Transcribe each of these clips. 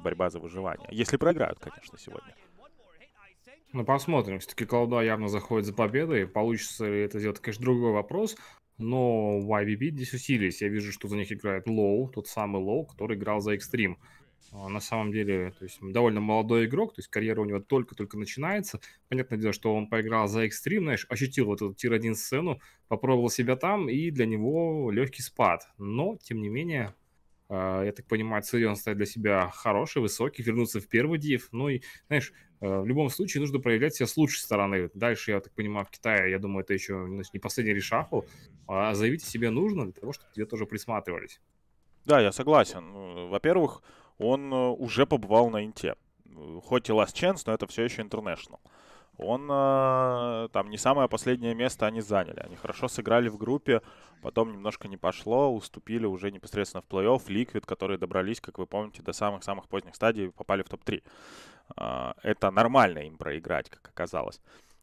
борьба за выживание. Если проиграют, конечно, сегодня. Ну, посмотрим. Все-таки Колда явно заходит за победой. Получится ли это сделать, конечно, другой вопрос. Но YBB здесь усилились. Я вижу, что за них играет Лоу, тот самый Лоу, который играл за Экстрим. А, на самом деле, то есть довольно молодой игрок, то есть карьера у него только-только начинается. Понятное дело, что он поиграл за экстрим, знаешь, ощутил вот эту тир-1 сцену, попробовал себя там, и для него легкий спад. Но, тем не менее, а, я так понимаю, цель он ставит для себя хороший, высокий, вернуться в первый див. Ну и, знаешь, э, в любом случае нужно проявлять себя с лучшей стороны. Дальше, я так понимаю, в Китае, я думаю, это еще ну, не последний решаху, а заявить себе нужно для того, чтобы тебе тоже присматривались. Да, я согласен. Ну, во-первых, он э, уже побывал на Инте. Хоть и Last Chance, но это все еще International он э, там не самое последнее место они заняли. Они хорошо сыграли в группе, потом немножко не пошло, уступили уже непосредственно в плей-офф Ликвид, которые добрались, как вы помните, до самых-самых поздних стадий попали в топ-3. Э, это нормально им проиграть, как оказалось.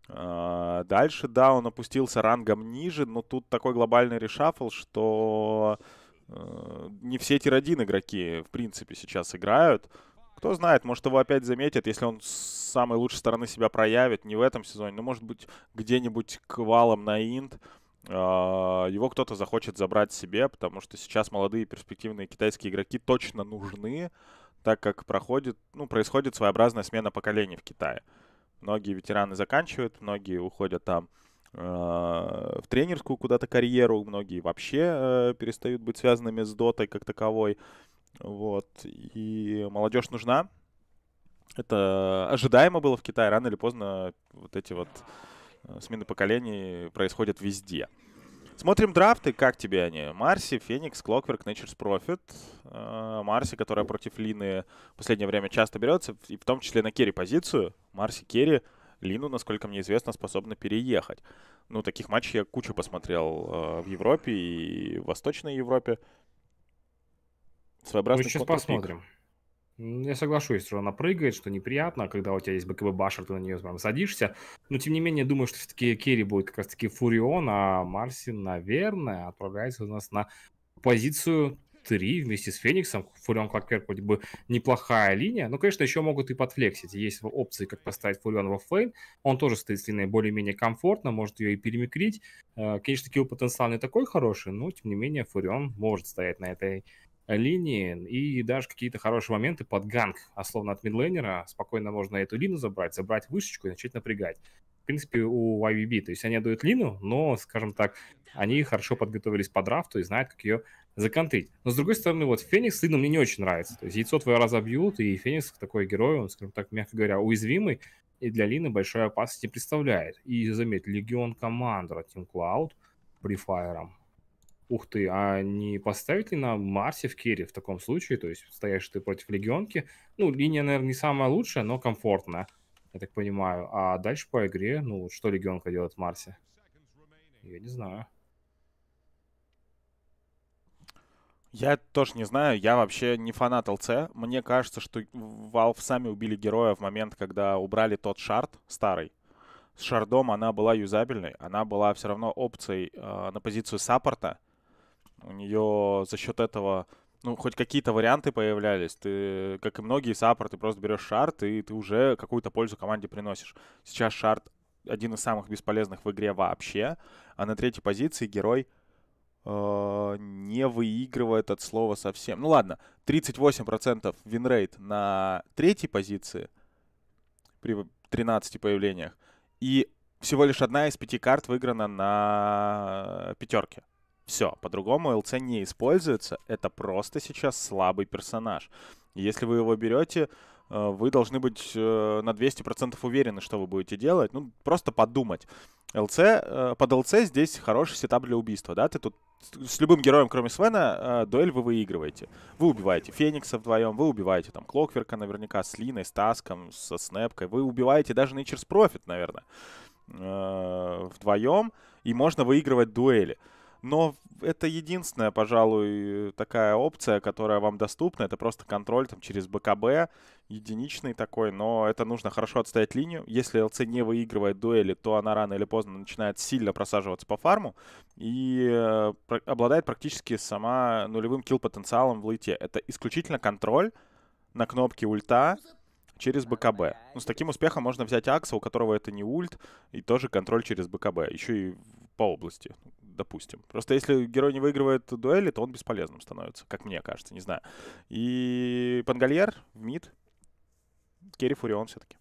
Э, дальше, да, он опустился рангом ниже, но тут такой глобальный решафл, что не все тир-1 игроки, в принципе, сейчас играют. Кто знает, может его опять заметят, если он с самой лучшей стороны себя проявит, не в этом сезоне, но может быть где-нибудь квалом на инд а, Его кто-то захочет забрать себе, потому что сейчас молодые перспективные китайские игроки точно нужны, так как проходит, ну, происходит своеобразная смена поколений в Китае. Многие ветераны заканчивают, многие уходят там а, в тренерскую куда-то карьеру, многие вообще э, перестают быть связанными с дотой как таковой. Вот. И молодежь нужна. Это ожидаемо было в Китае. Рано или поздно вот эти вот э, смены поколений происходят везде. Смотрим драфты, как тебе они? Марси, Феникс, Клокверк, Nature's Profit. Э, Марси, которая против Лины в последнее время часто берется, и в том числе на керри позицию. Марси, керри, Лину, насколько мне известно, способна переехать. Ну, таких матчей я кучу посмотрел э, в Европе и в Восточной Европе. Своеобразный ну, сейчас посмотрим. Я соглашусь, что она прыгает, что неприятно, а когда у тебя есть БКБ башер, ты на нее прям садишься. Но тем не менее, думаю, что все-таки Керри будет как раз-таки Фурион, а Марси, наверное, отправляется у нас на позицию 3 вместе с Фениксом. Фурион Клаквер вроде бы неплохая линия. Но, ну, конечно, еще могут и подфлексить. Есть опции, как поставить Фурион во флейн. Он тоже стоит с линией более-менее комфортно, может ее и перемикрить. Э, конечно, килл потенциал не такой хороший, но, тем не менее, Фурион может стоять на этой линии и даже какие-то хорошие моменты под ганг, условно а от мидлейнера, спокойно можно эту лину забрать, забрать вышечку и начать напрягать. В принципе, у YVB, то есть они дают лину, но, скажем так, они хорошо подготовились по драфту и знают, как ее законтрить. Но, с другой стороны, вот Феникс лину мне не очень нравится. То есть яйцо твое разобьют, и Феникс такой герой, он, скажем так, мягко говоря, уязвимый, и для Лины большой опасности представляет. И заметь, Легион Командера Тим Клауд при фаером ух ты, а не поставить ли на Марсе в Кире в таком случае? То есть стоишь ты против легионки. Ну, линия, наверное, не самая лучшая, но комфортная, я так понимаю. А дальше по игре, ну, что легионка делает в Марсе? Я не знаю. Я тоже не знаю, я вообще не фанат ЛЦ. Мне кажется, что Valve сами убили героя в момент, когда убрали тот шарт старый с шардом она была юзабельной, она была все равно опцией э, на позицию саппорта, у нее за счет этого ну, хоть какие-то варианты появлялись. Ты, как и многие саппорты, ты просто берешь шарт, и ты уже какую-то пользу команде приносишь. Сейчас шарт один из самых бесполезных в игре вообще, а на третьей позиции герой э, не выигрывает от слова совсем. Ну ладно, 38% винрейт на третьей позиции при 13 появлениях, и всего лишь одна из пяти карт выиграна на э, пятерке. Все, по-другому ЛЦ не используется, это просто сейчас слабый персонаж. Если вы его берете, э, вы должны быть э, на 200% уверены, что вы будете делать. Ну, просто подумать. ЛЦ, э, под ЛЦ здесь хороший сетап для убийства, да? Ты тут с любым героем, кроме Свена, дуэль вы выигрываете. Вы убиваете Феникса вдвоем, вы убиваете там Клокверка наверняка с Линой, с Таском, со Снэпкой. Вы убиваете даже Nature's Profit, наверное, вдвоем. И можно выигрывать дуэли. Но это единственная, пожалуй, такая опция, которая вам доступна. Это просто контроль там, через БКБ, единичный такой, но это нужно хорошо отстоять линию. Если ЛЦ не выигрывает дуэли, то она рано или поздно начинает сильно просаживаться по фарму и э, обладает практически сама нулевым килл-потенциалом в лейте. Это исключительно контроль на кнопке ульта, через БКБ. Ну, с таким успехом можно взять Акса, у которого это не ульт, и тоже контроль через БКБ. Еще и по области, допустим. Просто если герой не выигрывает дуэли, то он бесполезным становится, как мне кажется, не знаю. И Пангольер в мид, Керри Фурион все-таки.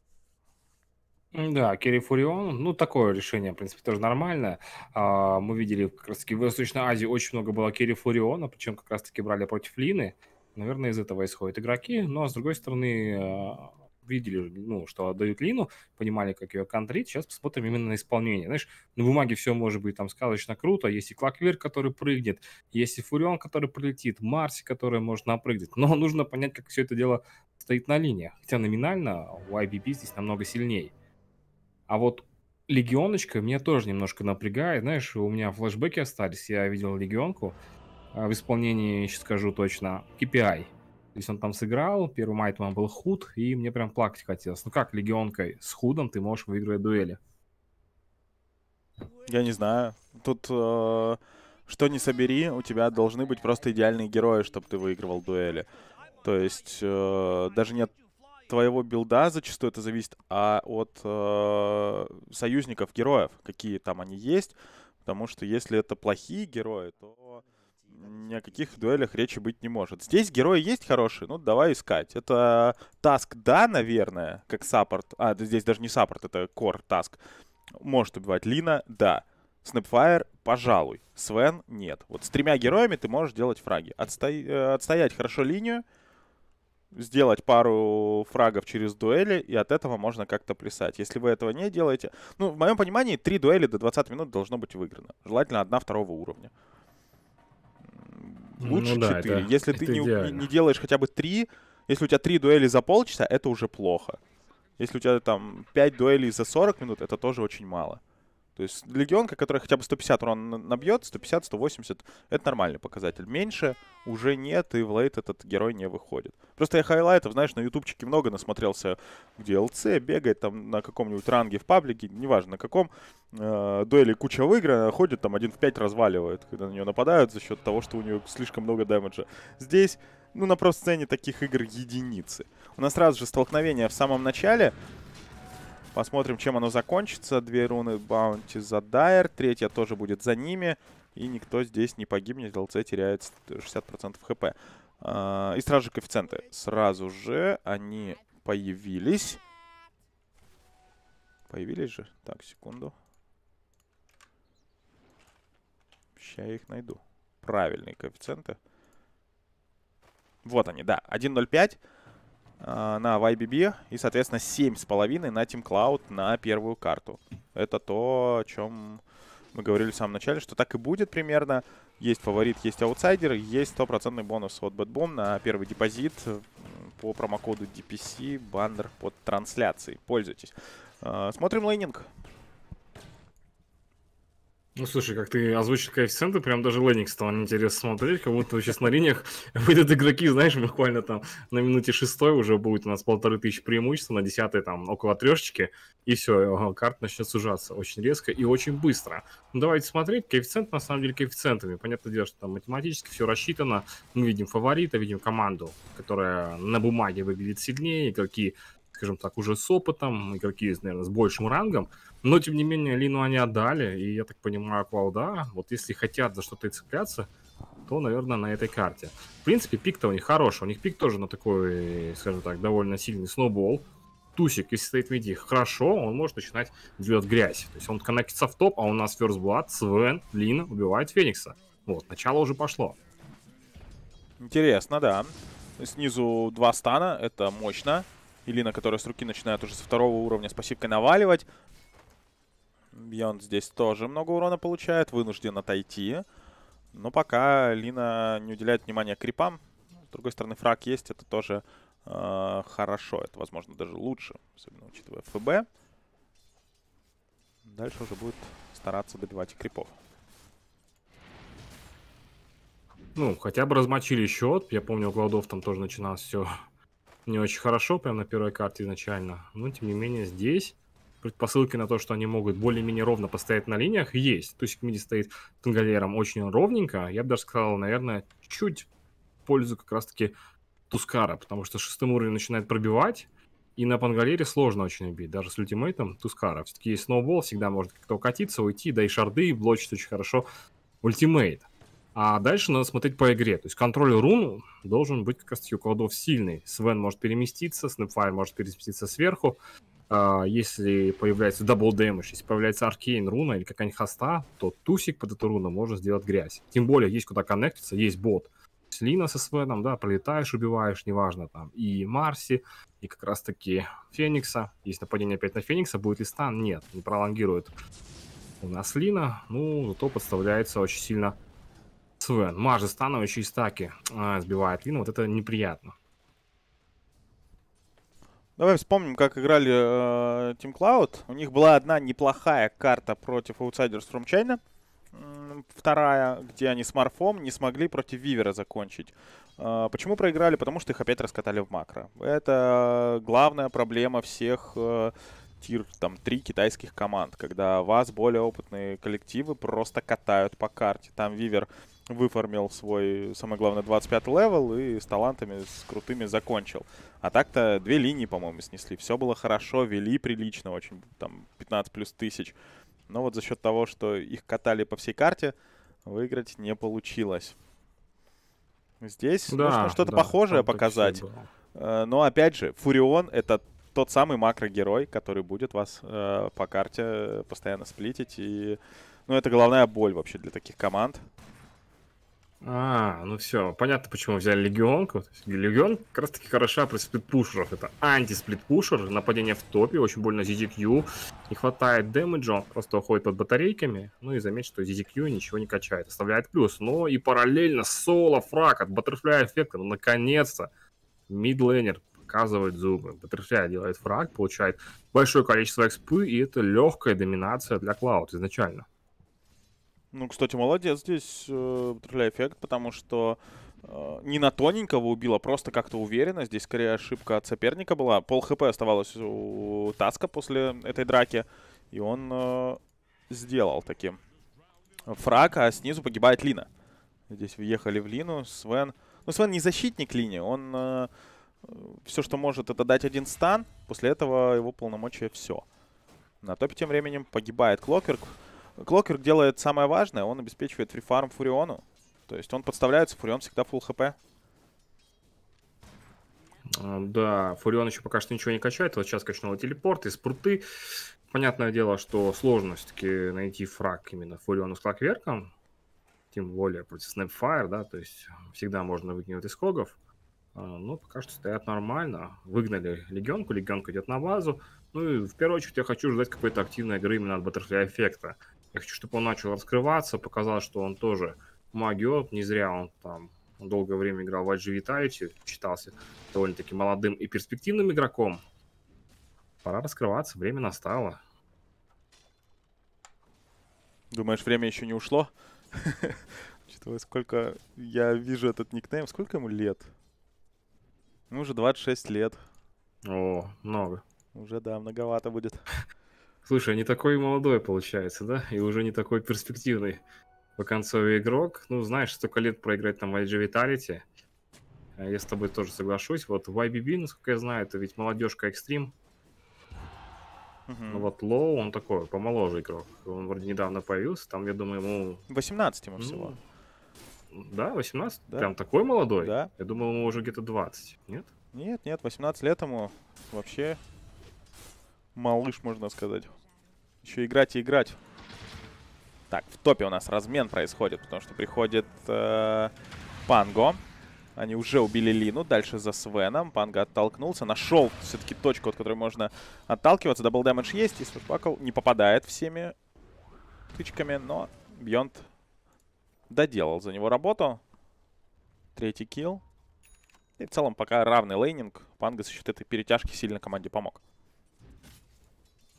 Да, Керри Фурион, ну, такое решение, в принципе, тоже нормальное. А, мы видели как раз-таки в Восточной Азии очень много было Керри Фуриона, причем как раз-таки брали против Лины. Наверное, из этого исходят игроки. Но, ну, а с другой стороны, а, видели, ну, что отдают Лину, понимали, как ее контрить. Сейчас посмотрим именно на исполнение. Знаешь, на бумаге все может быть там сказочно круто. Есть и Клаквер, который прыгнет, есть и Фурион, который прилетит, Марси, который может напрыгнуть. Но нужно понять, как все это дело стоит на линии. Хотя номинально у IBB здесь намного сильнее. А вот Легионочка меня тоже немножко напрягает. Знаешь, у меня флешбеки остались. Я видел Легионку а в исполнении, сейчас скажу точно, KPI то есть он там сыграл, первый майт он был худ, и мне прям плакать хотелось. Ну как легионкой с худом ты можешь выиграть дуэли? Я не знаю. Тут э, что не собери, у тебя должны быть просто идеальные герои, чтобы ты выигрывал дуэли. То есть э, даже нет твоего билда зачастую это зависит, а от э, союзников героев, какие там они есть. Потому что если это плохие герои, то ни о каких дуэлях речи быть не может. Здесь герои есть хорошие, ну давай искать. Это таск, да, наверное, как саппорт. А, здесь даже не саппорт, это кор таск. Может убивать Лина, да. Снэпфайр, пожалуй. Свен, нет. Вот с тремя героями ты можешь делать фраги. Отсто... Э, отстоять хорошо линию, сделать пару фрагов через дуэли, и от этого можно как-то плясать. Если вы этого не делаете... Ну, в моем понимании, три дуэли до 20 минут должно быть выиграно. Желательно одна второго уровня. Ну лучше ну, 4. это, если это ты не, не делаешь хотя бы 3, если у тебя 3 дуэли за полчаса, это уже плохо. Если у тебя там 5 дуэлей за 40 минут, это тоже очень мало. То есть легионка, которая хотя бы 150 урон набьет, 150-180, это нормальный показатель. Меньше уже нет, и в лейт этот герой не выходит. Просто я хайлайтов, знаешь, на ютубчике много насмотрелся, где ЛЦ бегает там на каком-нибудь ранге в паблике, неважно на каком, э, дуэли куча выиграна, ходит там один в 5 разваливает, когда на нее нападают за счет того, что у нее слишком много дэмэджа. Здесь, ну, на сцене таких игр единицы. У нас сразу же столкновение в самом начале, Посмотрим, чем оно закончится. Две руны баунти за Дайер, третья тоже будет за ними. И никто здесь не погибнет, ЛЦ теряет 60% хп. А, и сразу же коэффициенты. Сразу же они появились. Появились же? Так, секунду. Сейчас я их найду. Правильные коэффициенты. Вот они, да. 1.05. Э, на YBB и, соответственно, 7,5 на Team Cloud на первую карту. Это то, о чем мы говорили в самом начале, что так и будет примерно. Есть фаворит, есть аутсайдер, есть стопроцентный бонус от BetBomb на первый депозит э, по промокоду DPC, Bander под трансляцией. Пользуйтесь. Э, смотрим лейнинг. Ну, слушай, как ты озвучил коэффициенты, прям даже Ленинг стал интересно смотреть, как будто сейчас на линиях выйдут игроки, знаешь, буквально там на минуте шестой уже будет у нас полторы тысячи преимущества, на десятой там около трешечки, и все, карта начнет сужаться очень резко и очень быстро. Ну, давайте смотреть, коэффициент на самом деле коэффициентами. Понятное дело, что там математически все рассчитано, мы видим фаворита, видим команду, которая на бумаге выглядит сильнее, игроки скажем так, уже с опытом, игроки, наверное, с большим рангом, но, тем не менее, Лину они отдали, и, я так понимаю, Клауда, вот если хотят за что-то и цепляться, то, наверное, на этой карте. В принципе, пик-то у них хороший, у них пик тоже на такой, скажем так, довольно сильный сноубол, Тусик, если стоит в хорошо, он может начинать делать грязь. То есть он коннектится в топ, а у нас First Blood, Свен, лин убивает Феникса. Вот, начало уже пошло. Интересно, да. Снизу два стана, это мощно. Илина, которая с руки начинает уже со второго уровня с пассивкой наваливать. Бьон здесь тоже много урона получает, вынужден отойти. Но пока Лина не уделяет внимания крипам. С другой стороны, фраг есть, это тоже э, хорошо. Это, возможно, даже лучше, особенно учитывая ФБ. Дальше уже будет стараться добивать и крипов. Ну, хотя бы размочили счет. Я помню, у Гладов там тоже начиналось все не очень хорошо, прям на первой карте изначально. Но, тем не менее, здесь предпосылки на то, что они могут более-менее ровно постоять на линиях, есть. Тусик миди стоит тангалером очень ровненько. Я бы даже сказал, наверное, чуть пользу как раз-таки Тускара, потому что шестым уровнем начинает пробивать, и на Пангалере сложно очень убить, даже с ультимейтом Тускара. Все-таки есть сноубол, всегда может как-то укатиться, уйти, да и шарды блочит очень хорошо ультимейт. А дальше надо смотреть по игре. То есть контроль рун должен быть как раз-таки у кладов сильный. Свен может переместиться, Снэпфайр может переместиться сверху. А если появляется дабл дэмэдж, если появляется аркейн руна или какая-нибудь хоста, то тусик под эту руну можно сделать грязь. Тем более есть куда коннектиться, есть бот. Слина со Свеном, да, пролетаешь, убиваешь, неважно, там, и Марси, и как раз-таки Феникса. Есть нападение опять на Феникса, будет ли стан? Нет, не пролонгирует. У нас Лина, ну, зато подставляется очень сильно Цвен. Мажет стану еще и стаки а, сбивает Вин. Вот это неприятно. Давай вспомним, как играли э, Team Cloud. У них была одна неплохая карта против Outsiders from China. Вторая, где они с Марфом не смогли против Вивера закончить. Э, почему проиграли? Потому что их опять раскатали в макро. Это главная проблема всех э, тир, там, три китайских команд, когда вас более опытные коллективы просто катают по карте. Там Вивер... Viver выформил свой, самое главное, 25 левел и с талантами, с крутыми закончил. А так-то две линии, по-моему, снесли. Все было хорошо, вели прилично, очень там 15 плюс тысяч. Но вот за счет того, что их катали по всей карте, выиграть не получилось. Здесь ну, да, нужно что-то да, похожее показать. Э, но опять же, Фурион — это тот самый макрогерой, который будет вас э, по карте постоянно сплитить. И, ну, это головная боль вообще для таких команд — а, ну все, понятно, почему взяли легионку. Легион как раз таки хороша против сплитпушеров. Это анти-сплитпушер, нападение в топе, очень больно ZDQ. Не хватает дэмэджа, он просто уходит под батарейками. Ну и заметь, что ZDQ ничего не качает, оставляет плюс. Но и параллельно соло фраг от баттерфляя эффекта. Ну, наконец-то мидленер показывает зубы. Баттерфляй делает фраг, получает большое количество экспы, и это легкая доминация для Клауд изначально. Ну, кстати, молодец здесь э, эффект, потому что э, не на тоненького убила, просто как-то уверенно. Здесь скорее ошибка от соперника была. Пол хп оставалось у Таска после этой драки. И он э, сделал таким фраг, а снизу погибает Лина. Здесь въехали в Лину. Свен... Ну, Свен не защитник Лини. Он... Э, все, что может, это дать один стан. После этого его полномочия все. На топе тем временем погибает Клокерк. Клокерк делает самое важное. Он обеспечивает фрифарм Фуриону. То есть он подставляется, Фурион всегда full хп. А, да, Фурион еще пока что ничего не качает. Вот сейчас качнула телепорт и спруты. Понятное дело, что сложно все-таки найти фраг именно Фуриону с Клакверком. Тем более против Снэпфайр, да, то есть всегда можно выкинуть из когов. А, ну, пока что стоят нормально. Выгнали легионку, легионка идет на базу. Ну и в первую очередь я хочу ждать какой-то активной игры именно от Butterfly эффекта. Я хочу, чтобы он начал раскрываться, показал, что он тоже магиот, не зря он там долгое время играл в IG Vitality, считался довольно-таки молодым и перспективным игроком. Пора раскрываться, время настало. Думаешь, время еще не ушло? Учитывая, сколько я вижу этот никнейм, сколько ему лет? Ну, уже 26 лет. О, много. Уже, да, многовато будет. Слушай, не такой молодой получается, да? И уже не такой перспективный по концовый игрок. Ну, знаешь, столько лет проиграть там в IG Vitality. А я с тобой тоже соглашусь. Вот в IBB, насколько я знаю, это ведь молодежка экстрим. Угу. Ну, вот Лоу, он такой, помоложе игрок. Он вроде недавно появился, там, я думаю, ему... 18 ему ну, всего. Да, 18? Да. Прям такой молодой? Да. Я думал, ему уже где-то 20, нет? Нет, нет, 18 лет ему вообще малыш, можно сказать. Еще играть и играть. Так, в топе у нас размен происходит, потому что приходит э, Панго. Они уже убили Лину, дальше за Свеном. Панго оттолкнулся, нашел все-таки точку, от которой можно отталкиваться. Дабл дэмэдж есть, и Слэпбакл не попадает всеми тычками, но Бьонт доделал за него работу. Третий килл. И в целом пока равный лейнинг. Панго, за счет этой перетяжки сильно команде помог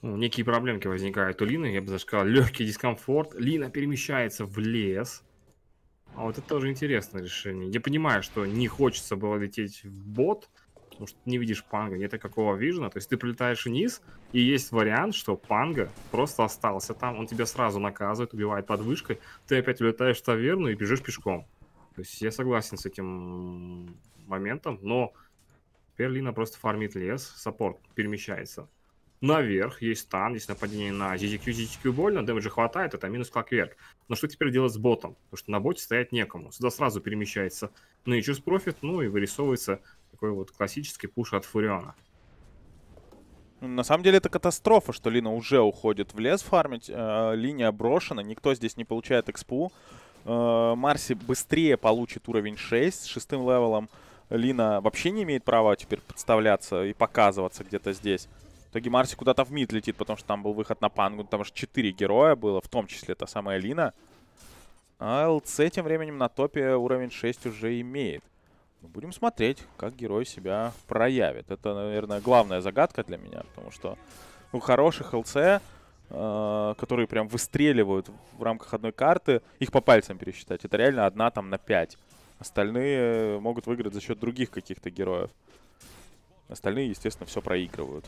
ну, некие проблемки возникают у Лины. Я бы даже сказал, легкий дискомфорт. Лина перемещается в лес. А вот это тоже интересное решение. Я понимаю, что не хочется было лететь в бот, потому что не видишь панга, нет какого вижена. То есть ты прилетаешь вниз, и есть вариант, что панга просто остался там, он тебя сразу наказывает, убивает под вышкой, ты опять улетаешь в таверну и бежишь пешком. То есть я согласен с этим моментом, но теперь Лина просто фармит лес, саппорт перемещается наверх, есть стан, есть нападение на GGQ, GGQ больно, дэмэджа хватает, это минус как вверх. Но что теперь делать с ботом? Потому что на боте стоять некому. Сюда сразу перемещается Nature's Profit, ну и вырисовывается такой вот классический пуш от Фуриона. Ну, на самом деле это катастрофа, что Лина уже уходит в лес фармить, э, линия брошена, никто здесь не получает экспу. Э, Марси быстрее получит уровень 6 с шестым левелом. Лина вообще не имеет права теперь подставляться и показываться где-то здесь. В итоге Марси куда-то в мид летит, потому что там был выход на пангу. Там аж 4 героя было, в том числе та самая Лина. А ЛЦ тем временем на топе уровень 6 уже имеет. Но ну, будем смотреть, как герой себя проявит. Это, наверное, главная загадка для меня, потому что у хороших ЛЦ, э, которые прям выстреливают в рамках одной карты, их по пальцам пересчитать. Это реально одна там на 5. Остальные э, могут выиграть за счет других каких-то героев. Остальные, естественно, все проигрывают.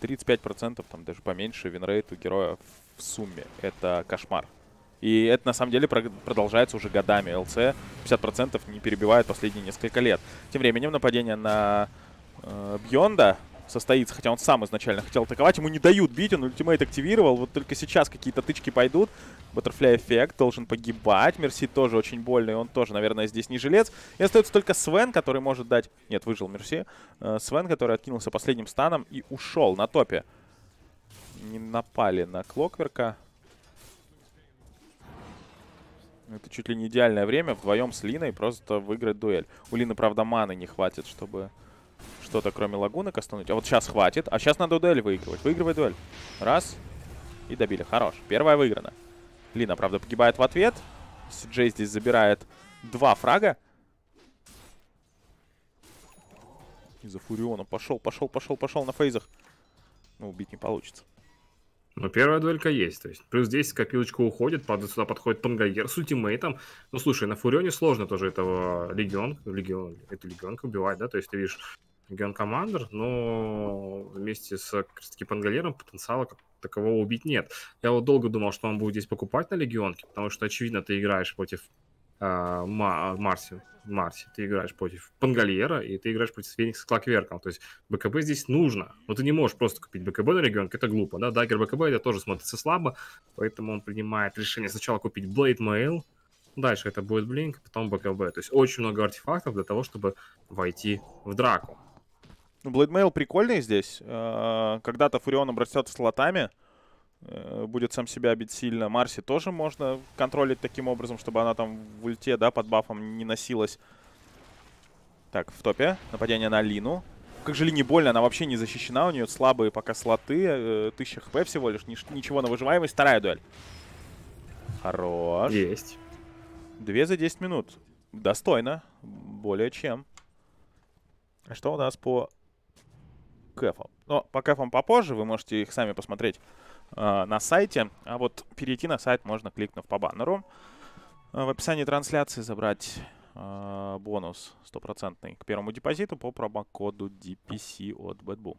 35%, там даже поменьше винрейт у героя в сумме. Это кошмар. И это на самом деле продолжается уже годами. ЛЦ 50% не перебивает последние несколько лет. Тем временем нападение на э, Бьонда состоится, хотя он сам изначально хотел атаковать, ему не дают бить, он ультимейт активировал, вот только сейчас какие-то тычки пойдут, Баттерфляй эффект должен погибать, Мерси тоже очень больный, он тоже, наверное, здесь не жилец, и остается только Свен, который может дать, нет, выжил Мерси, э, Свен, который откинулся последним станом и ушел на топе. Не напали на Клокверка. Это чуть ли не идеальное время вдвоем с Линой просто выиграть дуэль. У Лины, правда, маны не хватит, чтобы что-то кроме лагунок кастануть. А вот сейчас хватит. А сейчас надо дуэль выигрывать. Выигрывай дуэль. Раз. И добили. Хорош. Первая выиграна. Лина, правда, погибает в ответ. Джей здесь забирает два фрага. Из-за Фуриона. Пошел, пошел, пошел, пошел на фейзах. Ну, убить не получится. Но первая дуэлька есть. То есть плюс 10 копилочка уходит, под, сюда подходит Пангагер с ультимейтом. Ну слушай, на Фурионе сложно тоже этого легион, легион, эту легионку убивать, да? То есть ты видишь, Легион Командер, но вместе с как раз-таки Пангалером потенциала как такового убить нет. Я вот долго думал, что он будет здесь покупать на Легионке, потому что, очевидно, ты играешь против э, Марси, Марси, ты играешь против Пангалера, и ты играешь против Феникса Клакверка, То есть БКБ здесь нужно. Но ты не можешь просто купить БКБ на легионке, это глупо. Да? Дагер БКБ это тоже смотрится слабо, поэтому он принимает решение сначала купить Блейд Mail, дальше это будет Блинк, потом БКБ. То есть очень много артефактов для того, чтобы войти в драку. Блэдмейл ну, прикольный здесь. Э, когда-то Фурион обрастет слотами. Э, будет сам себя бить сильно. Марси тоже можно контролить таким образом, чтобы она там в ульте, да, под бафом не носилась. Так, в топе. Нападение на Лину. Как же Лине больно, она вообще не защищена. У нее слабые пока слоты. 1000 э, хп всего лишь. Ничего на выживаемость. Вторая дуэль. Хорош. Есть. Две за 10 минут. Достойно. Более чем. А Что у нас по кэфам. Но по кэфам попозже, вы можете их сами посмотреть э, на сайте. А вот перейти на сайт можно, кликнув по баннеру. А, в описании трансляции забрать э, бонус стопроцентный к первому депозиту по промокоду DPC от BadBoom.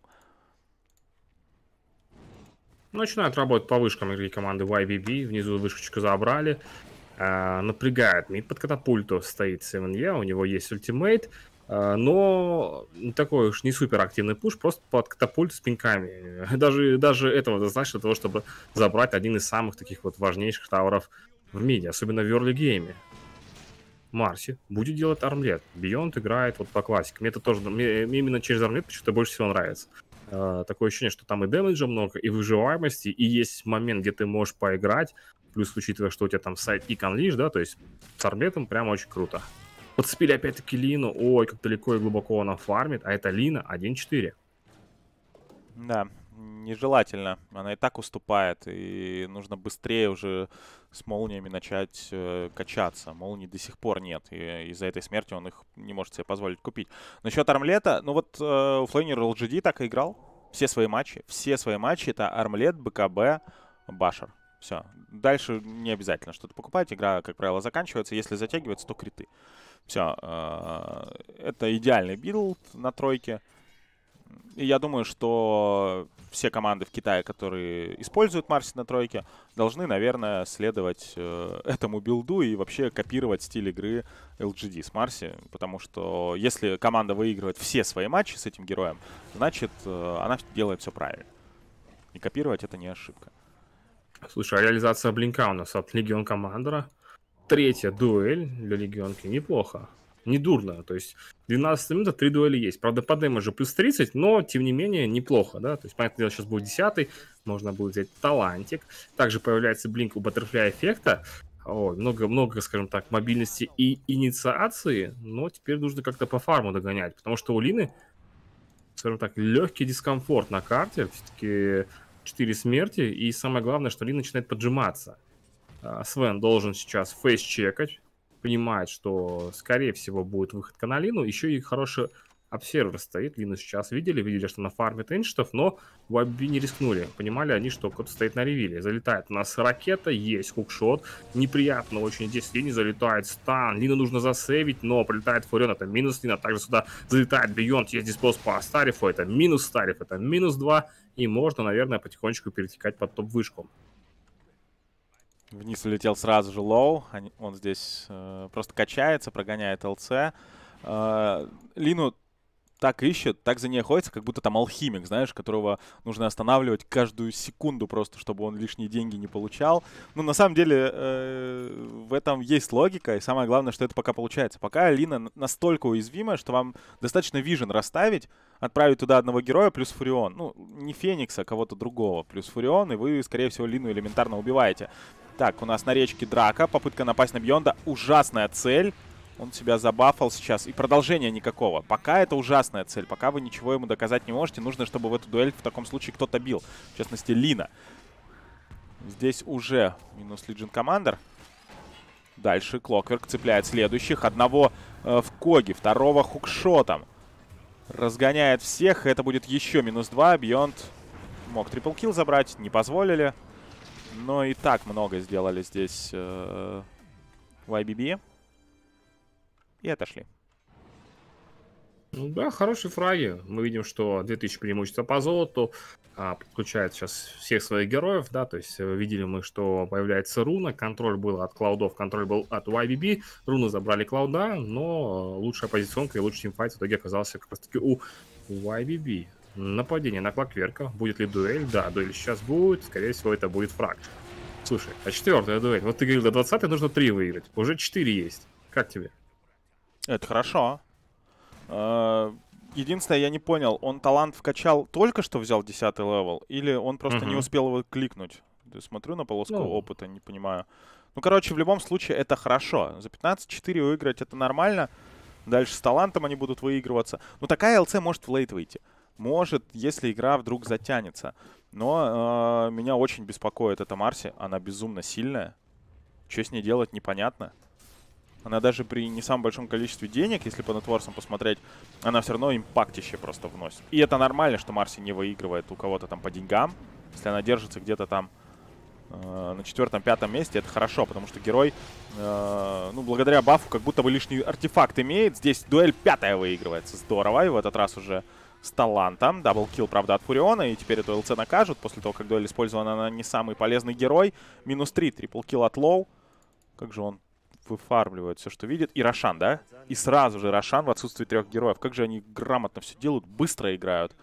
Начинают работать по вышкам игроки команды YBB. Внизу вышечку забрали. Э, напрягает мид под катапульту. Стоит 7E, у него есть ультимейт. А, но такой уж не супер активный пуш, просто под катапульт с пинками. Даже, даже этого достаточно для того, чтобы забрать один из самых таких вот важнейших тауров в миде, особенно в early гейме. Марси будет делать армлет. Бионд играет вот по классике. Мне это тоже, мне, именно через армлет почему-то больше всего нравится. А, такое ощущение, что там и дэмэджа много, и выживаемости, и есть момент, где ты можешь поиграть, плюс учитывая, что у тебя там сайт и конлиш, да, то есть с армлетом прям очень круто. Подцепили опять-таки Лину. Ой, как далеко и глубоко она фармит. А это Лина 1-4. Да, нежелательно. Она и так уступает. И нужно быстрее уже с молниями начать э, качаться. Молний до сих пор нет. И из-за этой смерти он их не может себе позволить купить. Насчет армлета. Ну вот э, у LGD так и играл. Все свои матчи. Все свои матчи. Это армлет, БКБ, Башер. Все. Дальше не обязательно что-то покупать. Игра, как правило, заканчивается. Если затягивается, то криты. Все, э, это идеальный билд на тройке. И я думаю, что все команды в Китае, которые используют Марси на тройке, должны, наверное, следовать э, этому билду и вообще копировать стиль игры LGD с Марси. Потому что если команда выигрывает все свои матчи с этим героем, значит, э, она делает все правильно. И копировать это не ошибка. Слушай, а реализация Блинка у нас от Легион Командера – третья дуэль для легионки неплохо. Недурно. То есть 12 минута, 3 дуэли есть. Правда, по демо же плюс 30, но тем не менее неплохо, да. То есть, понятное дело, сейчас будет 10 можно будет взять талантик. Также появляется блинк у баттерфляя эффекта. Много-много, скажем так, мобильности и инициации, но теперь нужно как-то по фарму догонять, потому что у Лины, скажем так, легкий дискомфорт на карте, все-таки 4 смерти, и самое главное, что Лина начинает поджиматься. А, Свен должен сейчас фейс-чекать, понимает, что, скорее всего, будет выход на Лину. Еще и хороший обсервер стоит. Лину сейчас видели, видели, что она фармит инчитов, но в Аби не рискнули. Понимали они, что кто-то стоит на ревиле. Залетает у нас ракета, есть хукшот. Неприятно очень здесь Лине залетает стан. Лину нужно засейвить, но прилетает Фурион, это минус Лина. Также сюда залетает Бионт, есть диспос по Старифу, это минус Стариф, это минус 2. И можно, наверное, потихонечку перетекать под топ-вышку. Вниз улетел сразу же Лоу. Он здесь э, просто качается, прогоняет ЛЦ. Э, Лину так ищет, так за ней охотится, как будто там алхимик, знаешь, которого нужно останавливать каждую секунду просто, чтобы он лишние деньги не получал. Ну, на самом деле, э, в этом есть логика, и самое главное, что это пока получается. Пока Лина настолько уязвима, что вам достаточно вижен расставить, отправить туда одного героя плюс Фурион. Ну, не Феникса, а кого-то другого плюс Фурион, и вы, скорее всего, Лину элементарно убиваете. Так, у нас на речке драка. Попытка напасть на Бьонда. Ужасная цель. Он себя забафал сейчас. И продолжения никакого. Пока это ужасная цель. Пока вы ничего ему доказать не можете. Нужно, чтобы в эту дуэль в таком случае кто-то бил. В частности, Лина. Здесь уже минус Лиджин Командер. Дальше Клокверк цепляет следующих. Одного э, в Коге, второго хукшотом. Разгоняет всех. Это будет еще минус два. Бьонд мог трипл килл забрать. Не позволили. Но и так много сделали здесь э, YBB. И отошли. Ну да, хорошие фраги. Мы видим, что 2000 преимущества по золоту. А, подключает сейчас всех своих героев, да, то есть э, видели мы, что появляется руна, контроль был от клаудов, контроль был от YBB, руны забрали клауда, но э, лучшая позиционка и лучший тимфайт в итоге оказался как раз таки у YBB. Нападение на Клакверка. Будет ли дуэль? Да, дуэль сейчас будет. Скорее всего, это будет фраг. Слушай, а четвертая дуэль? Вот ты говорил, до 20 нужно 3 выиграть. Уже 4 есть. Как тебе? Это хорошо. А, единственное, я не понял, он талант вкачал только что взял 10 левел, или он просто угу. не успел его кликнуть? Смотрю на полоску ну. опыта, не понимаю. Ну, короче, в любом случае это хорошо. За 15-4 выиграть это нормально. Дальше с талантом они будут выигрываться. Но такая ЛЦ может в лейт выйти может, если игра вдруг затянется. Но э, меня очень беспокоит эта Марси. Она безумно сильная. Что с ней делать, непонятно. Она даже при не самом большом количестве денег, если по нетворсам посмотреть, она все равно импактище просто вносит. И это нормально, что Марси не выигрывает у кого-то там по деньгам. Если она держится где-то там э, на четвертом-пятом месте, это хорошо, потому что герой, э, ну, благодаря бафу, как будто бы лишний артефакт имеет. Здесь дуэль пятая выигрывается. Здорово, и в этот раз уже с талантом. Даблкил, правда, от Фуриона, и теперь эту ЛЦ накажут. После того, как дуэль использована, она не самый полезный герой. Минус 3, триплкил от Лоу. Как же он выфармливает все, что видит. И Рошан, да? И сразу же Рошан в отсутствии трех героев. Как же они грамотно все делают, быстро играют.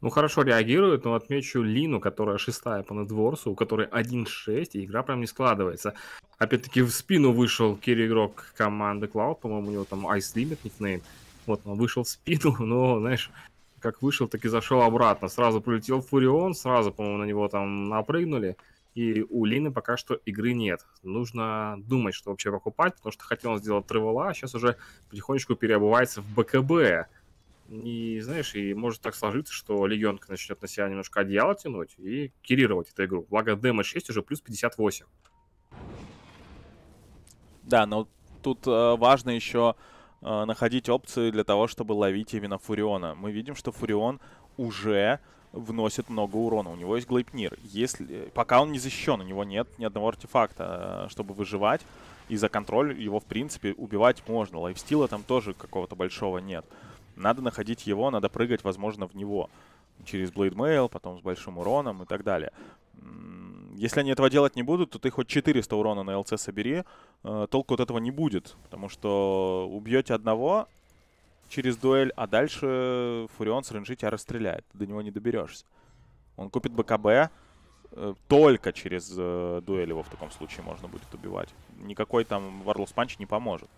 Ну, хорошо реагирует, но отмечу Лину, которая шестая по надворсу, у которой 1-6, и игра прям не складывается. Опять-таки в спину вышел кири-игрок команды Cloud, по-моему, у него там Ice Limit никнейм. Вот, он вышел в спину, но, знаешь, как вышел, так и зашел обратно. Сразу прилетел Фурион, сразу, по-моему, на него там напрыгнули. И у Лины пока что игры нет. Нужно думать, что вообще покупать, потому что хотел он сделать тревела, а сейчас уже потихонечку переобувается в БКБ. И, знаешь, и может так сложиться, что Легионка начнет на себя немножко одеяло тянуть и кирировать эту игру. Благо, демо 6 уже плюс 58. Да, но тут э, важно еще... Э, находить опции для того, чтобы ловить именно Фуриона. Мы видим, что Фурион уже вносит много урона. У него есть Глейпнир. Если... Пока он не защищен, у него нет ни одного артефакта, э, чтобы выживать. И за контроль его, в принципе, убивать можно. Лайфстила там тоже какого-то большого нет. Надо находить его, надо прыгать, возможно, в него. Через Блейдмейл, потом с большим уроном и так далее. Если они этого делать не будут, то ты хоть 400 урона на ЛЦ собери. Э, толку от этого не будет, потому что убьете одного через дуэль, а дальше Фурион с ренжи тебя расстреляет. до него не доберешься. Он купит БКБ, э, только через э, дуэль его в таком случае можно будет убивать. Никакой там Варлус Панч не поможет.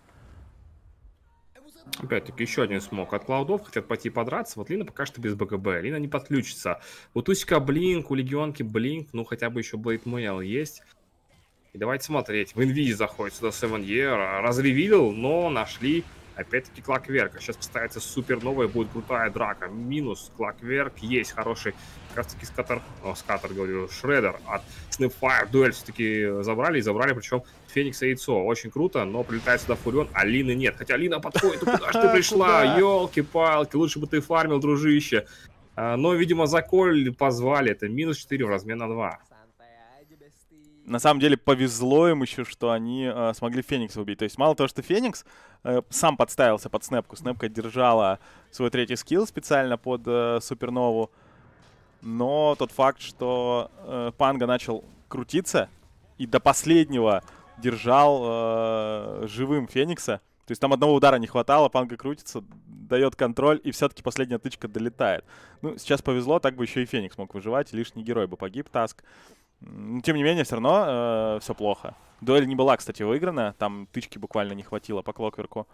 Опять-таки, еще один смог от клаудов, хотят пойти подраться. Вот Лина пока что без БКБ. Лина не подключится. вот усика Блинк, у Легионки Блинк, ну хотя бы еще Блейд Муэл есть. И давайте смотреть. В Инвизи заходит сюда Севеньер. А, Разревилил, но нашли Опять-таки Клакверка. Сейчас поставится супер новая, будет крутая драка. Минус Клакверк есть хороший, как раз таки скатер, о, скатер, говорю, Шредер от Snapfire. Дуэль все-таки забрали и забрали, причем Феникса яйцо. Очень круто, но прилетает сюда Фурион, а Лины нет. Хотя Лина подходит, ну, куда ж ты пришла? Елки-палки, лучше бы ты фармил, дружище. А, но, видимо, за коль позвали. Это минус 4 в размен на 2 на самом деле повезло им еще, что они э, смогли Феникса убить. То есть мало того, что Феникс э, сам подставился под Снэпку, Снэпка держала свой третий скилл специально под э, Супернову, но тот факт, что э, Панга начал крутиться и до последнего держал э, живым Феникса, то есть там одного удара не хватало, Панга крутится, дает контроль, и все-таки последняя тычка долетает. Ну, сейчас повезло, так бы еще и Феникс мог выживать, лишний герой бы погиб, Таск тем не менее, все равно э, все плохо. Дуэль не была, кстати, выиграна. Там тычки буквально не хватило по клокверку.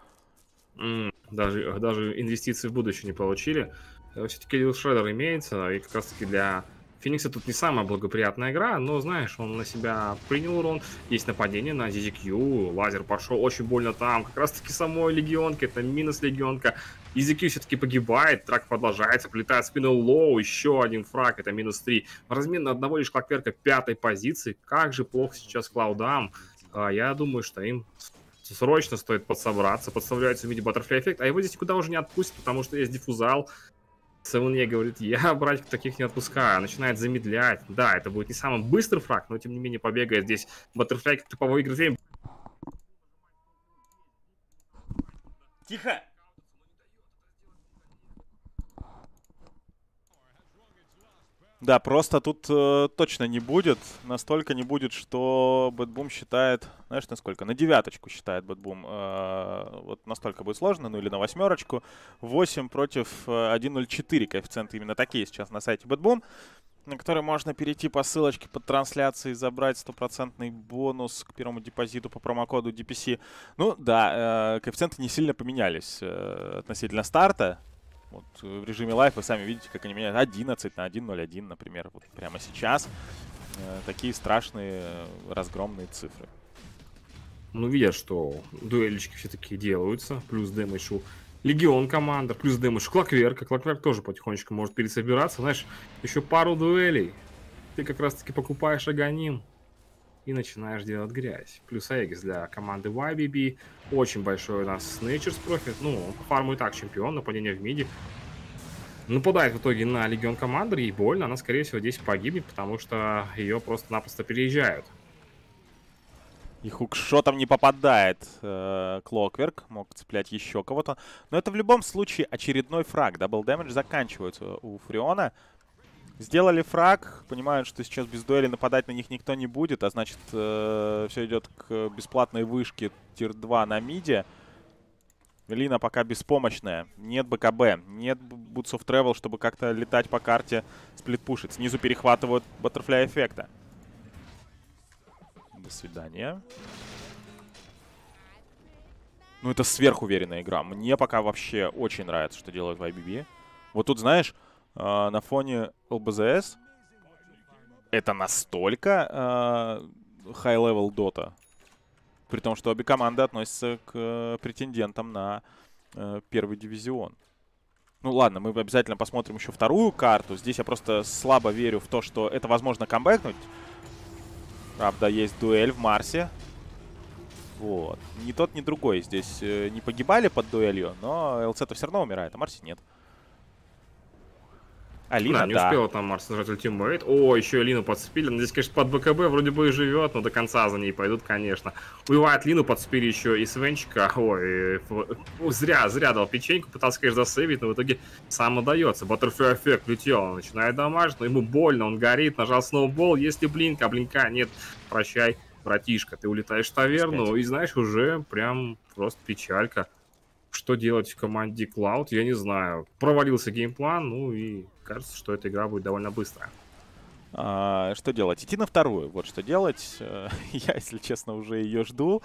Mm, даже, даже инвестиции в будущее не получили. Э, Все-таки Лил Шредер имеется, и как раз-таки для Феникса тут не самая благоприятная игра, но, знаешь, он на себя принял урон. Есть нападение на ZZQ, лазер пошел очень больно там. Как раз-таки самой легионке, это минус легионка. EZQ все-таки погибает, трак продолжается, плетает спина лоу, еще один фраг, это минус 3. В размен на одного лишь Клокверка пятой позиции. Как же плохо сейчас Клаудам. А Я думаю, что им срочно стоит подсобраться. подставляется в виде баттерфляй эффект, а его здесь никуда уже не отпустят, потому что есть диффузал. Севенье говорит, я, брать таких не отпускаю. Начинает замедлять. Да, это будет не самый быстрый фраг, но тем не менее побегает здесь. Баттерфляй как-то повыиграет время. Тихо! Да, просто тут э, точно не будет. Настолько не будет, что Бэтбум считает... Знаешь, насколько? На девяточку считает Бэтбум. Э, вот настолько будет сложно, ну или на восьмерочку. 8 против 1.04 э, коэффициенты именно такие сейчас на сайте Бэтбум на который можно перейти по ссылочке под трансляцией забрать стопроцентный бонус к первому депозиту по промокоду DPC. Ну да, э, коэффициенты не сильно поменялись э, относительно старта. Вот э, в режиме лайф вы сами видите, как они меняют 11 на 1.01, например, вот прямо сейчас. Э, такие страшные э, разгромные цифры. Ну, видя, что дуэлечки все-таки делаются, плюс дэмэдж у Легион командор, плюс дэмэдж у Клакверка. Клакверк тоже потихонечку может пересобираться. Знаешь, еще пару дуэлей. Ты как раз-таки покупаешь Аганим и начинаешь делать грязь. Плюс Аегис для команды YBB. Очень большой у нас Снейчерс профит. Ну, фарму и так чемпион, нападение в миде. Нападает в итоге на Легион Командер, ей больно, она, скорее всего, здесь погибнет, потому что ее просто-напросто переезжают. И хукшотом не попадает э, Мог цеплять еще кого-то. Но это в любом случае очередной фраг. Дабл дэмэдж заканчивается у Фриона. Сделали фраг, понимают, что сейчас без дуэли нападать на них никто не будет, а значит, э, все идет к бесплатной вышке тир-2 на миде. Лина пока беспомощная. Нет БКБ, нет Boots of Travel, чтобы как-то летать по карте, сплитпушить. Снизу перехватывают баттерфляй эффекта. До свидания. Ну, это сверхуверенная игра. Мне пока вообще очень нравится, что делают в IBB. Вот тут, знаешь, а, на фоне ЛБЗС. Это настолько хай-левел э, дота. При том, что обе команды относятся к э, претендентам на э, первый дивизион. Ну ладно, мы обязательно посмотрим еще вторую карту. Здесь я просто слабо верю в то, что это возможно камбэкнуть. Правда, есть дуэль в Марсе. Вот. Ни тот, ни другой здесь э, не погибали под дуэлью, но ЛЦ-то все равно умирает, а Марси нет. Алина, да, не да. успела там Марс нажать ультимейт. О, еще Алину подцепили. Но ну, здесь, конечно, под БКБ вроде бы и живет, но до конца за ней пойдут, конечно. Убивает Лину, подцепили еще и Свенчика. Ой, ну, зря, зря дал печеньку, пытался, конечно, засейвить, но в итоге сам отдается. Баттерфлю эффект летел, он начинает дамажить, но ему больно, он горит, нажал сноубол, если блинк, а блинка нет, прощай, братишка, ты улетаешь в таверну, 5. и знаешь, уже прям просто печалька. Что делать в команде Cloud, я не знаю. Провалился геймплан, ну и кажется, что эта игра будет довольно быстрая. А, что делать? Идти на вторую. Вот что делать. Э, я, если честно, уже ее жду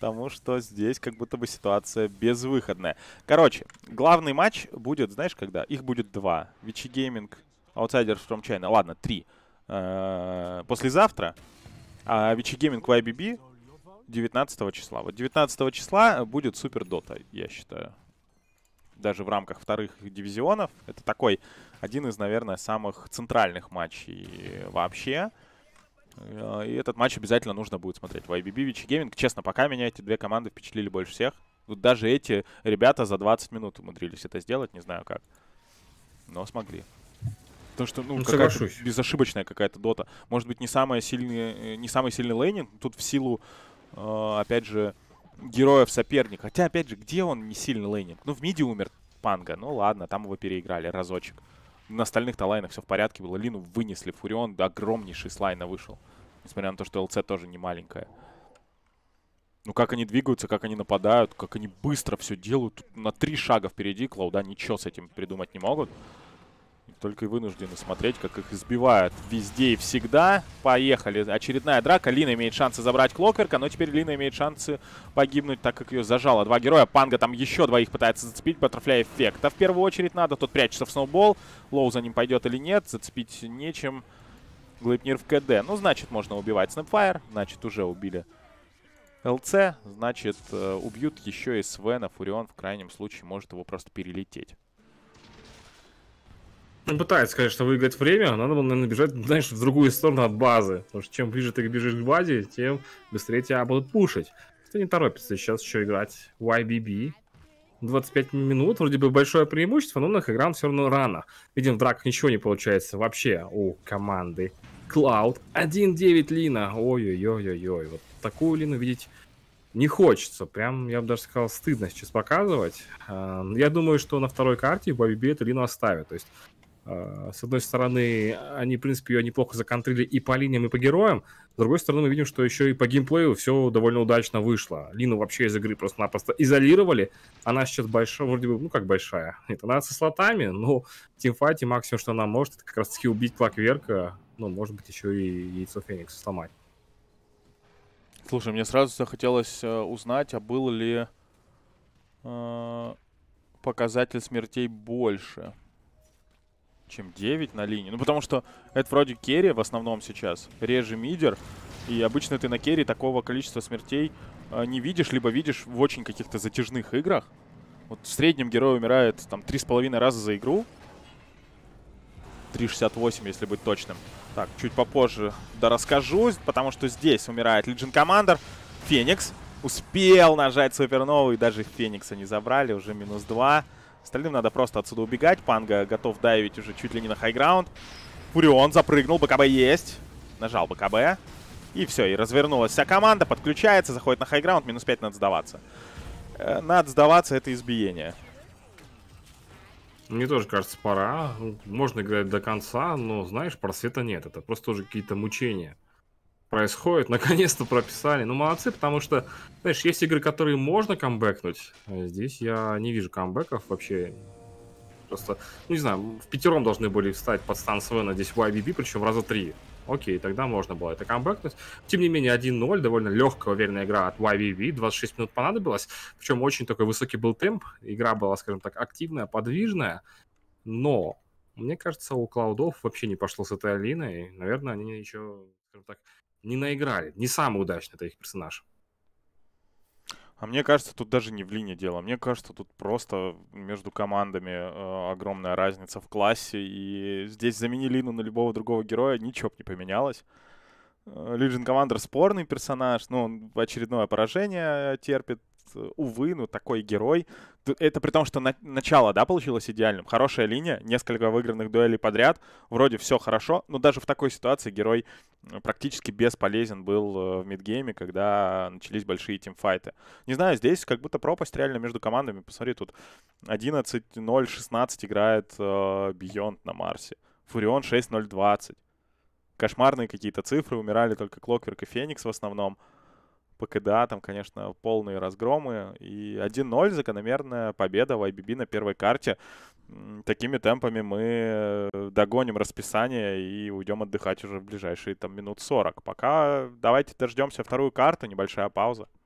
потому что здесь как будто бы ситуация безвыходная. Короче, главный матч будет, знаешь, когда? Их будет два. Вичи Гейминг, Outsiders from China. Ладно, три. Э -э послезавтра а Вичи Гейминг в IBB 19 числа. Вот 19 числа будет Супер Дота, я считаю даже в рамках вторых дивизионов. Это такой один из, наверное, самых центральных матчей вообще. Э, и этот матч обязательно нужно будет смотреть. В IBB Вичи Гейминг, честно, пока меня эти две команды впечатлили больше всех. Тут даже эти ребята за 20 минут умудрились это сделать, не знаю как. Но смогли. Потому что, ну, ну какая-то безошибочная какая-то дота. Может быть, не, самая сильная, э, не самый сильный лейнинг. Тут в силу, э, опять же, героев соперника. Хотя, опять же, где он не сильный лейнинг? Ну, в миде умер Панга. Ну, ладно, там его переиграли разочек. На остальных-то все в порядке было. Лину вынесли. Фурион огромнейший слайна вышел. Несмотря на то, что ЛЦ тоже не маленькая. Ну, как они двигаются, как они нападают, как они быстро все делают. Тут на три шага впереди Клауда ничего с этим придумать не могут. Только и вынуждены смотреть, как их избивают везде и всегда. Поехали. Очередная драка. Лина имеет шансы забрать Клокверка, но теперь Лина имеет шансы погибнуть, так как ее зажало. Два героя. Панга там еще двоих пытается зацепить. Баттерфляй эффекта в первую очередь надо. Тут прячется в сноубол. Лоу за ним пойдет или нет. Зацепить нечем. Глейпнир в КД. Ну, значит, можно убивать Снэпфайр. Значит, уже убили ЛЦ. Значит, э, убьют еще и Свена. Фурион в крайнем случае может его просто перелететь. Он ну, пытается, конечно, выиграть время, а надо было, наверное, бежать, знаешь, в другую сторону от базы. Потому что чем ближе ты бежишь к базе, тем быстрее тебя будут пушить. Ты не торопится сейчас еще играть YBB. 25 минут, вроде бы большое преимущество, но на играм все равно рано. Видим, в драках ничего не получается вообще у команды. Клауд, 1-9 Лина, ой-ой-ой-ой-ой, вот такую Лину видеть не хочется, прям, я бы даже сказал, стыдно сейчас показывать. Эм, я думаю, что на второй карте Бобби эту Лину оставят, то есть а, с одной стороны, они, в принципе, ее неплохо законтрили и по линиям, и по героям. С другой стороны, мы видим, что еще и по геймплею все довольно удачно вышло. Лину вообще из игры просто-напросто изолировали. Она сейчас большая, вроде бы, ну как большая. Это она со слотами, но в тимфайте максимум, что она может, это как раз-таки убить Клакверка. Ну, может быть, еще и яйцо Феникса сломать. Слушай, мне сразу захотелось э, узнать, а был ли э, показатель смертей больше чем 9 на линии. Ну, потому что это вроде керри в основном сейчас, реже мидер. И обычно ты на керри такого количества смертей э, не видишь, либо видишь в очень каких-то затяжных играх. Вот в среднем герой умирает там 3,5 раза за игру. 3,68, если быть точным. Так, чуть попозже да расскажу, потому что здесь умирает Лиджин Командер. Феникс успел нажать супернову, и даже Феникса не забрали, уже минус 2. Остальным надо просто отсюда убегать. Панга готов дайвить уже чуть ли не на хайграунд. Пурион запрыгнул, БКБ есть. Нажал БКБ. И все, и развернулась вся команда, подключается, заходит на хайграунд, минус 5 надо сдаваться. Э, надо сдаваться, это избиение. Мне тоже кажется, пора. Можно играть до конца, но, знаешь, просвета нет. Это просто уже какие-то мучения происходит. Наконец-то прописали. Ну, молодцы, потому что, знаешь, есть игры, которые можно камбэкнуть. А здесь я не вижу камбэков вообще. Просто, ну, не знаю, в пятером должны были встать под стан Свена здесь YBB, причем раза три. Окей, тогда можно было это камбэкнуть. Тем не менее, 1-0, довольно легкая, уверенная игра от YVV, 26 минут понадобилось. Причем очень такой высокий был темп, игра была, скажем так, активная, подвижная. Но, мне кажется, у Клаудов вообще не пошло с этой Алиной. Наверное, они еще, скажем так, не наиграли. Не самый удачный это их персонаж. А мне кажется, тут даже не в линии дело. Мне кажется, тут просто между командами э, огромная разница в классе. И здесь заменили Лину на любого другого героя, ничего бы не поменялось. Legion э, Commander спорный персонаж, ну, он очередное поражение э, терпит, увы, ну такой герой. Это при том, что на начало, да, получилось идеальным. Хорошая линия, несколько выигранных дуэлей подряд, вроде все хорошо, но даже в такой ситуации герой э, практически бесполезен был в мидгейме, когда начались большие тимфайты. Не знаю, здесь как будто пропасть реально между командами. Посмотри, тут 11-0-16 играет э, на Марсе. Фурион 6-0-20 кошмарные какие-то цифры, умирали только Клокверк и Феникс в основном. По КДА там, конечно, полные разгромы. И 1-0 закономерная победа в IBB на первой карте. Такими темпами мы э, догоним расписание и уйдем отдыхать уже в ближайшие там минут 40. Пока давайте дождемся вторую карту, небольшая пауза.